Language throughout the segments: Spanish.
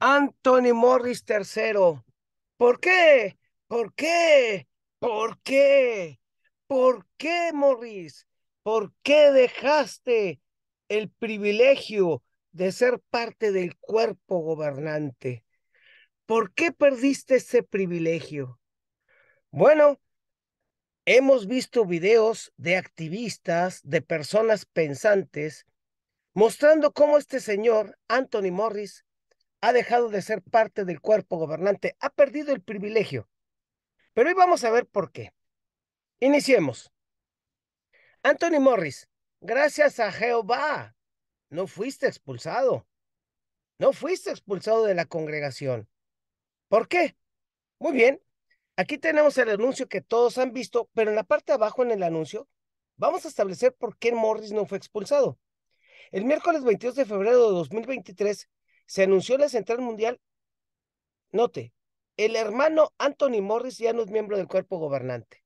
Anthony Morris III. ¿Por qué? ¿Por qué? ¿Por qué? ¿Por qué, Morris? ¿Por qué dejaste el privilegio de ser parte del cuerpo gobernante? ¿Por qué perdiste ese privilegio? Bueno, hemos visto videos de activistas, de personas pensantes, mostrando cómo este señor, Anthony Morris, ha dejado de ser parte del cuerpo gobernante, ha perdido el privilegio. Pero hoy vamos a ver por qué. Iniciemos. Anthony Morris, gracias a Jehová, no fuiste expulsado. No fuiste expulsado de la congregación. ¿Por qué? Muy bien. Aquí tenemos el anuncio que todos han visto, pero en la parte de abajo en el anuncio vamos a establecer por qué Morris no fue expulsado. El miércoles 22 de febrero de 2023 se anunció en la central mundial, note, el hermano Anthony Morris ya no es miembro del cuerpo gobernante.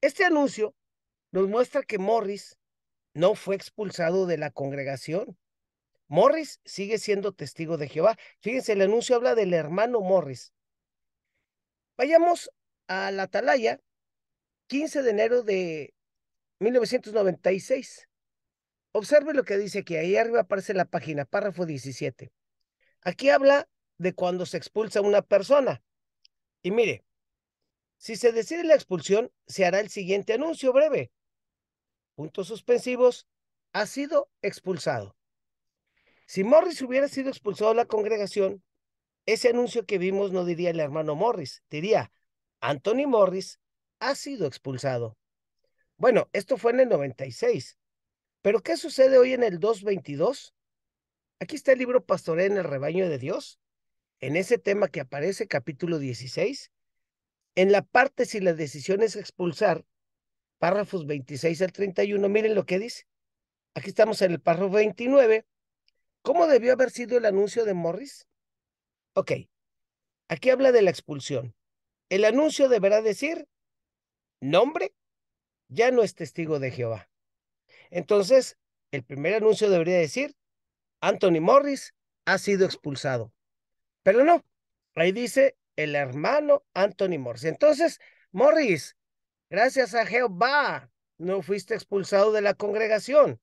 Este anuncio nos muestra que Morris no fue expulsado de la congregación. Morris sigue siendo testigo de Jehová. Fíjense, el anuncio habla del hermano Morris. Vayamos a la atalaya, 15 de enero de 1996. Observe lo que dice aquí. Ahí arriba aparece la página, párrafo 17. Aquí habla de cuando se expulsa una persona. Y mire, si se decide la expulsión, se hará el siguiente anuncio breve. Puntos suspensivos, ha sido expulsado. Si Morris hubiera sido expulsado de la congregación, ese anuncio que vimos no diría el hermano Morris, diría, Anthony Morris ha sido expulsado. Bueno, esto fue en el 96. Pero ¿qué sucede hoy en el 222? Aquí está el libro Pastorea en el rebaño de Dios, en ese tema que aparece, capítulo 16, en la parte si la decisión es expulsar, párrafos 26 al 31, miren lo que dice. Aquí estamos en el párrafo 29. ¿Cómo debió haber sido el anuncio de Morris? Ok, aquí habla de la expulsión. El anuncio deberá decir, nombre, ya no es testigo de Jehová. Entonces, el primer anuncio debería decir, Anthony Morris ha sido expulsado. Pero no, ahí dice el hermano Anthony Morris. Entonces, Morris, gracias a Jehová, no fuiste expulsado de la congregación.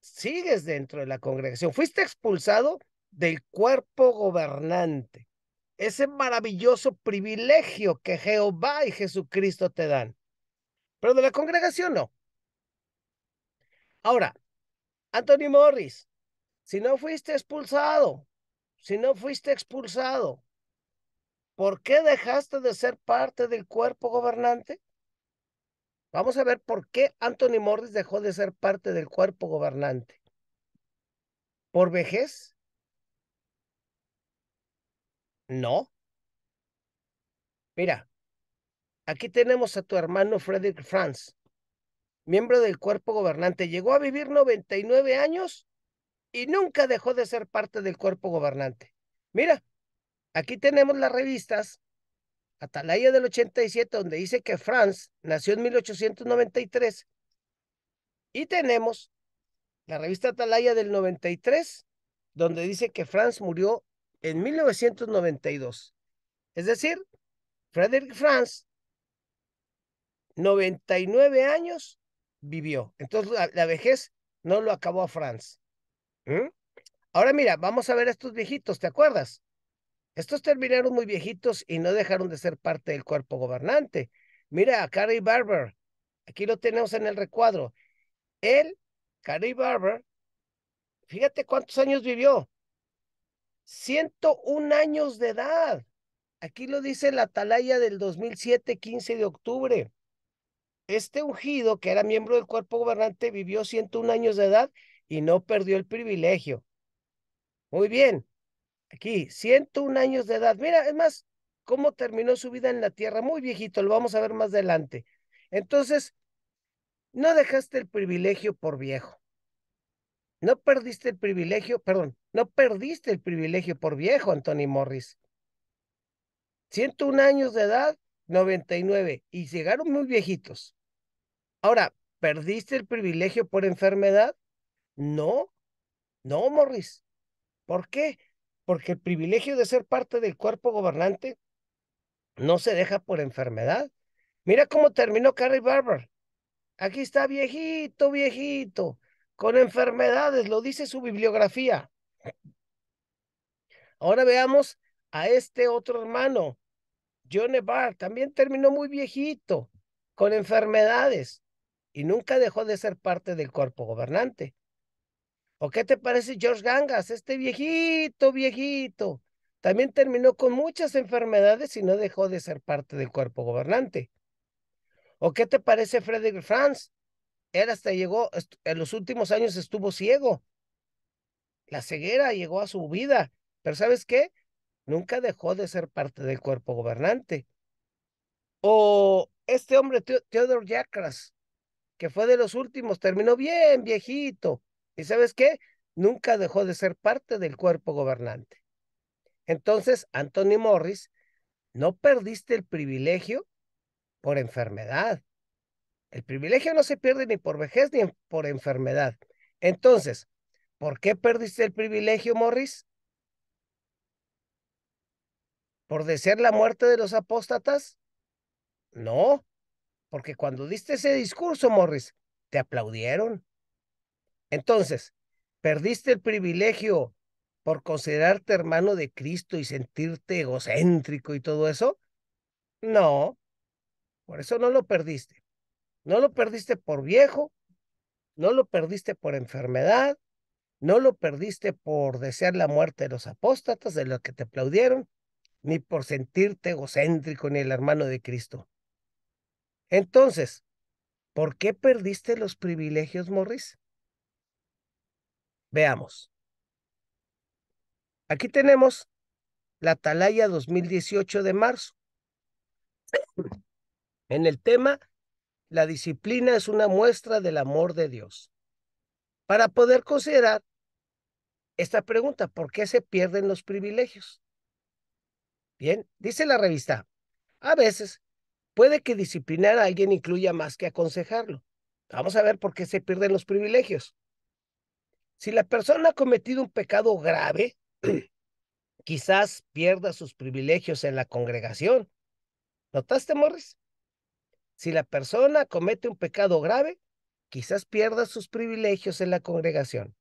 Sigues dentro de la congregación. Fuiste expulsado del cuerpo gobernante. Ese maravilloso privilegio que Jehová y Jesucristo te dan. Pero de la congregación no. Ahora, Anthony Morris, si no fuiste expulsado, si no fuiste expulsado, ¿por qué dejaste de ser parte del cuerpo gobernante? Vamos a ver por qué Anthony Morris dejó de ser parte del cuerpo gobernante. ¿Por vejez? No. Mira, aquí tenemos a tu hermano Frederick Franz miembro del cuerpo gobernante. Llegó a vivir 99 años y nunca dejó de ser parte del cuerpo gobernante. Mira, aquí tenemos las revistas Atalaya del 87, donde dice que Franz nació en 1893. Y tenemos la revista Atalaya del 93, donde dice que Franz murió en 1992. Es decir, Frederick Franz, 99 años vivió. Entonces la, vejez no lo acabó a Franz. ¿Mm? Ahora mira, vamos a ver a estos viejitos, ¿te acuerdas? Estos terminaron muy viejitos y no dejaron de ser parte del cuerpo gobernante. Mira a Cary Barber, aquí lo tenemos en el recuadro. Él, Cary Barber, fíjate cuántos años vivió. 101 años de edad. Aquí lo dice la atalaya del 2007, 15 de octubre. Este ungido, que era miembro del cuerpo gobernante, vivió 101 años de edad y no perdió el privilegio. Muy bien. Aquí, 101 años de edad. Mira, es más, cómo terminó su vida en la tierra. Muy viejito, lo vamos a ver más adelante. Entonces, no dejaste el privilegio por viejo. No perdiste el privilegio, perdón, no perdiste el privilegio por viejo, Anthony Morris. 101 años de edad, 99, y llegaron muy viejitos. Ahora, ¿perdiste el privilegio por enfermedad? No, no, Morris. ¿Por qué? Porque el privilegio de ser parte del cuerpo gobernante no se deja por enfermedad. Mira cómo terminó Carrie Barber. Aquí está viejito, viejito, con enfermedades, lo dice su bibliografía. Ahora veamos a este otro hermano, John Barth, también terminó muy viejito, con enfermedades y nunca dejó de ser parte del cuerpo gobernante. ¿O qué te parece George Gangas, este viejito, viejito? También terminó con muchas enfermedades y no dejó de ser parte del cuerpo gobernante. ¿O qué te parece Frederick Franz? Él hasta llegó, en los últimos años estuvo ciego. La ceguera llegó a su vida, pero ¿sabes qué? Nunca dejó de ser parte del cuerpo gobernante. O este hombre, Theodore Yacras, que fue de los últimos, terminó bien viejito. ¿Y sabes qué? Nunca dejó de ser parte del cuerpo gobernante. Entonces, Anthony Morris, no perdiste el privilegio por enfermedad. El privilegio no se pierde ni por vejez ni por enfermedad. Entonces, ¿por qué perdiste el privilegio, Morris? ¿Por desear la muerte de los apóstatas? No, porque cuando diste ese discurso, Morris, te aplaudieron. Entonces, perdiste el privilegio por considerarte hermano de Cristo y sentirte egocéntrico y todo eso. No, por eso no lo perdiste. No lo perdiste por viejo, no lo perdiste por enfermedad, no lo perdiste por desear la muerte de los apóstatas, de los que te aplaudieron, ni por sentirte egocéntrico ni el hermano de Cristo. Entonces, ¿por qué perdiste los privilegios, Morris? Veamos. Aquí tenemos la Atalaya 2018 de marzo. En el tema, la disciplina es una muestra del amor de Dios. Para poder considerar esta pregunta, ¿por qué se pierden los privilegios? Bien, dice la revista, a veces Puede que disciplinar a alguien incluya más que aconsejarlo. Vamos a ver por qué se pierden los privilegios. Si la persona ha cometido un pecado grave, quizás pierda sus privilegios en la congregación. ¿Notaste, Morris? Si la persona comete un pecado grave, quizás pierda sus privilegios en la congregación.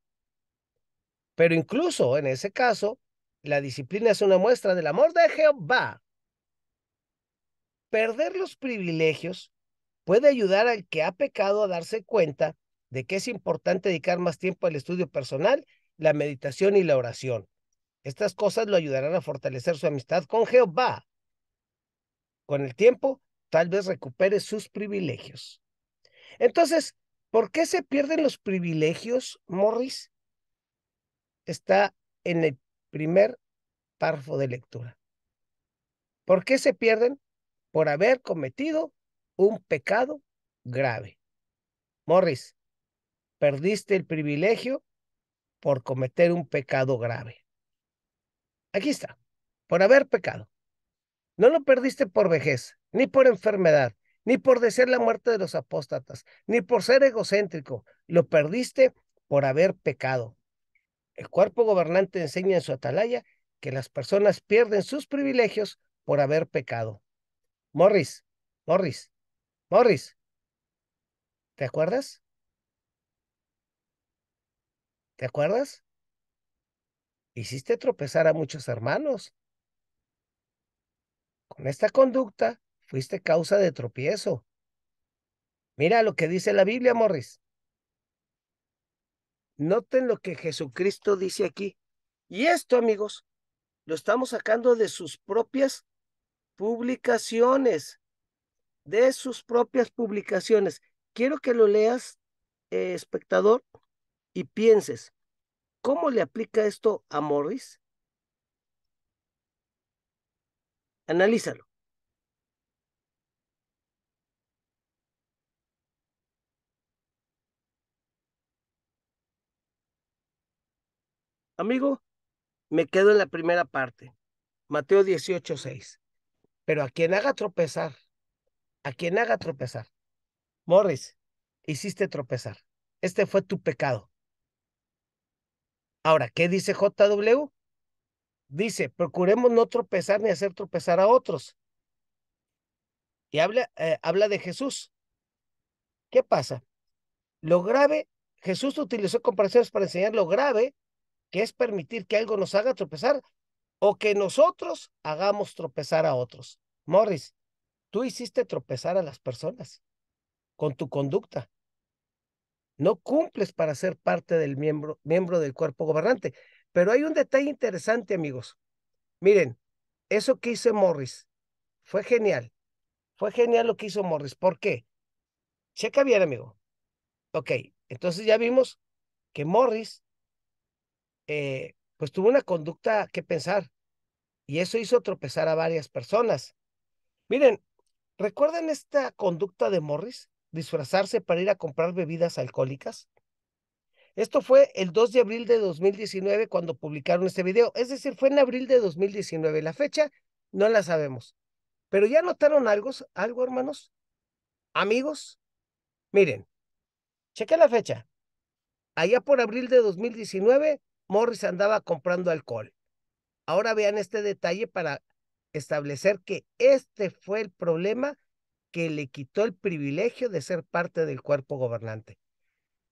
Pero incluso en ese caso, la disciplina es una muestra del amor de Jehová Perder los privilegios puede ayudar al que ha pecado a darse cuenta de que es importante dedicar más tiempo al estudio personal, la meditación y la oración. Estas cosas lo ayudarán a fortalecer su amistad con Jehová. Con el tiempo, tal vez recupere sus privilegios. Entonces, ¿por qué se pierden los privilegios, Morris? Está en el primer párrafo de lectura. ¿Por qué se pierden? por haber cometido un pecado grave. Morris, perdiste el privilegio por cometer un pecado grave. Aquí está, por haber pecado. No lo perdiste por vejez, ni por enfermedad, ni por desear la muerte de los apóstatas, ni por ser egocéntrico. Lo perdiste por haber pecado. El cuerpo gobernante enseña en su atalaya que las personas pierden sus privilegios por haber pecado. Morris, Morris, Morris. ¿Te acuerdas? ¿Te acuerdas? Hiciste tropezar a muchos hermanos. Con esta conducta fuiste causa de tropiezo. Mira lo que dice la Biblia, Morris. Noten lo que Jesucristo dice aquí. Y esto, amigos, lo estamos sacando de sus propias publicaciones, de sus propias publicaciones. Quiero que lo leas, eh, espectador, y pienses, ¿cómo le aplica esto a Morris? Analízalo. Amigo, me quedo en la primera parte. Mateo 18, pero a quien haga tropezar, a quien haga tropezar. Morris, hiciste tropezar. Este fue tu pecado. Ahora, ¿qué dice JW? Dice, procuremos no tropezar ni hacer tropezar a otros. Y habla, eh, habla de Jesús. ¿Qué pasa? Lo grave, Jesús utilizó comparaciones para enseñar lo grave que es permitir que algo nos haga tropezar o que nosotros hagamos tropezar a otros. Morris, tú hiciste tropezar a las personas con tu conducta. No cumples para ser parte del miembro, miembro del cuerpo gobernante. Pero hay un detalle interesante, amigos. Miren, eso que hizo Morris fue genial. Fue genial lo que hizo Morris. ¿Por qué? Checa bien, amigo. Ok, entonces ya vimos que Morris eh, pues tuvo una conducta que pensar y eso hizo tropezar a varias personas. Miren, ¿recuerdan esta conducta de Morris? Disfrazarse para ir a comprar bebidas alcohólicas. Esto fue el 2 de abril de 2019 cuando publicaron este video. Es decir, fue en abril de 2019. La fecha no la sabemos. Pero ya notaron algo, algo hermanos, amigos. Miren, cheque la fecha. Allá por abril de 2019 Morris andaba comprando alcohol. Ahora vean este detalle para establecer que este fue el problema que le quitó el privilegio de ser parte del cuerpo gobernante.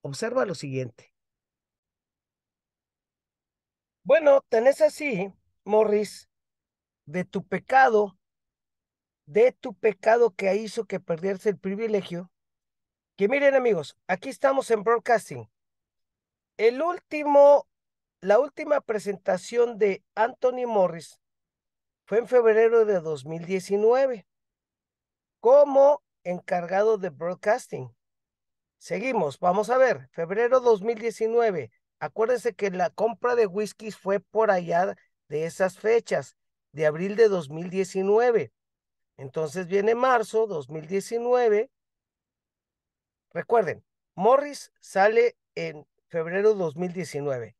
Observa lo siguiente. Bueno, tenés así, Morris, de tu pecado, de tu pecado que hizo que perdiese el privilegio, que miren amigos, aquí estamos en broadcasting. El último la última presentación de Anthony Morris fue en febrero de 2019 como encargado de broadcasting. Seguimos, vamos a ver, febrero 2019. Acuérdense que la compra de whisky fue por allá de esas fechas, de abril de 2019. Entonces viene marzo 2019. Recuerden, Morris sale en febrero 2019.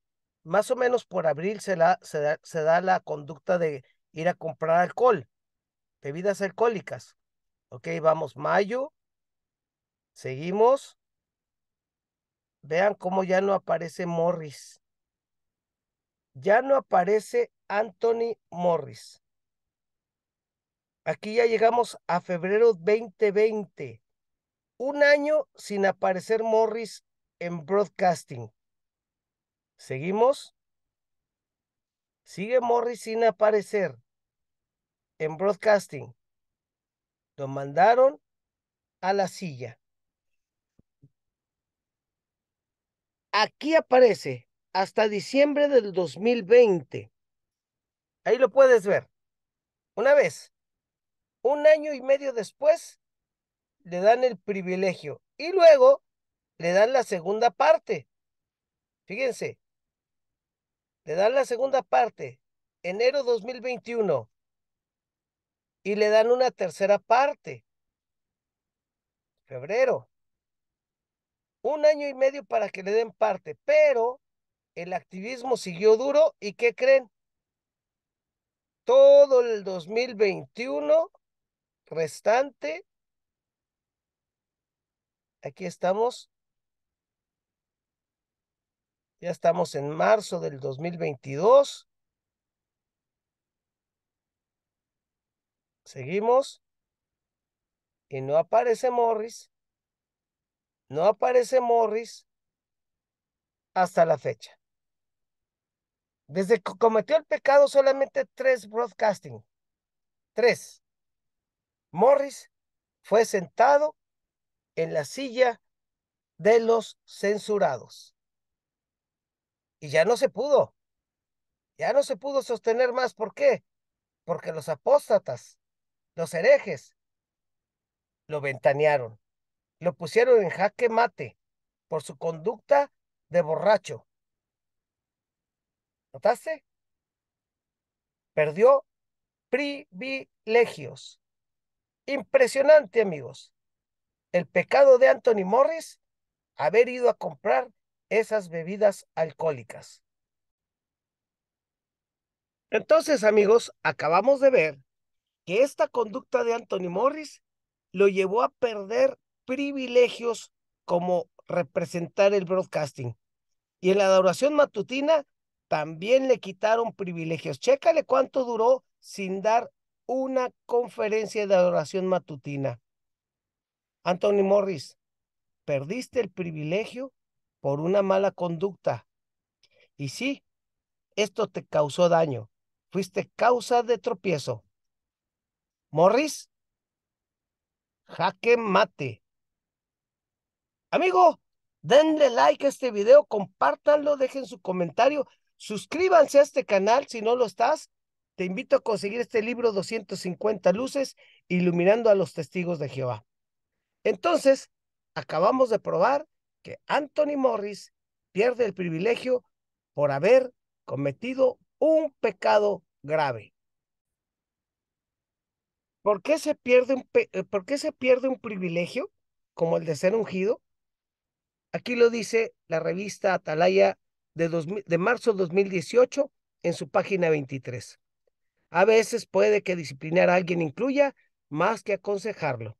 Más o menos por abril se, la, se, da, da la conducta de ir a comprar alcohol, bebidas alcohólicas. Ok, vamos, mayo, seguimos. Vean cómo ya no aparece Morris. Ya no aparece Anthony Morris. Aquí ya llegamos a febrero 2020. Un año sin aparecer Morris en broadcasting. Seguimos. Sigue Morris sin aparecer en broadcasting. Lo mandaron a la silla. Aquí aparece hasta diciembre del 2020. Ahí lo puedes ver. Una vez, un año y medio después, le dan el privilegio y luego le dan la segunda parte. Fíjense, le dan la segunda parte, enero 2021, y le dan una tercera parte, febrero. Un año y medio para que le den parte, pero el activismo siguió duro y ¿qué creen? Todo el 2021 restante, aquí estamos ya estamos en marzo del 2022. Seguimos. Y no aparece Morris. No aparece Morris hasta la fecha. Desde que cometió el pecado solamente tres broadcasting. Tres. Morris fue sentado en la silla de los censurados. Y ya no se pudo. Ya no se pudo sostener más. ¿Por qué? Porque los apóstatas, los herejes, lo ventanearon. Lo pusieron en jaque mate por su conducta de borracho. ¿Notaste? Perdió privilegios. Impresionante, amigos. El pecado de Anthony Morris, haber ido a comprar esas bebidas alcohólicas. Entonces, amigos, acabamos de ver que esta conducta de Anthony Morris lo llevó a perder privilegios como representar el broadcasting. Y en la adoración matutina también le quitaron privilegios. Chécale cuánto duró sin dar una conferencia de adoración matutina. Anthony Morris, perdiste el privilegio por una mala conducta. Y sí, esto te causó daño. Fuiste causa de tropiezo. Morris, jaque mate. Amigo, denle like a este video, compártanlo, dejen su comentario, suscríbanse a este canal si no lo estás. Te invito a conseguir este libro 250 luces iluminando a los testigos de Jehová. Entonces, acabamos de probar que Anthony Morris pierde el privilegio por haber cometido un pecado grave. ¿Por qué se pierde un, eh, ¿por se pierde un privilegio como el de ser ungido? Aquí lo dice la revista Atalaya de, marzo de marzo 2018 en su página 23. A veces puede que disciplinar a alguien incluya más que aconsejarlo.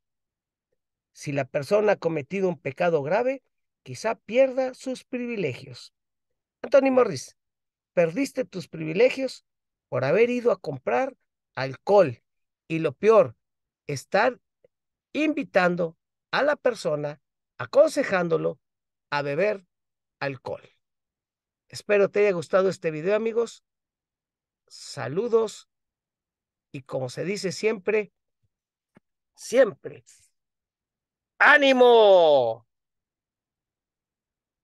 Si la persona ha cometido un pecado grave, quizá pierda sus privilegios. Anthony Morris, perdiste tus privilegios por haber ido a comprar alcohol y lo peor, estar invitando a la persona, aconsejándolo a beber alcohol. Espero te haya gustado este video, amigos. Saludos y como se dice siempre, siempre, ánimo.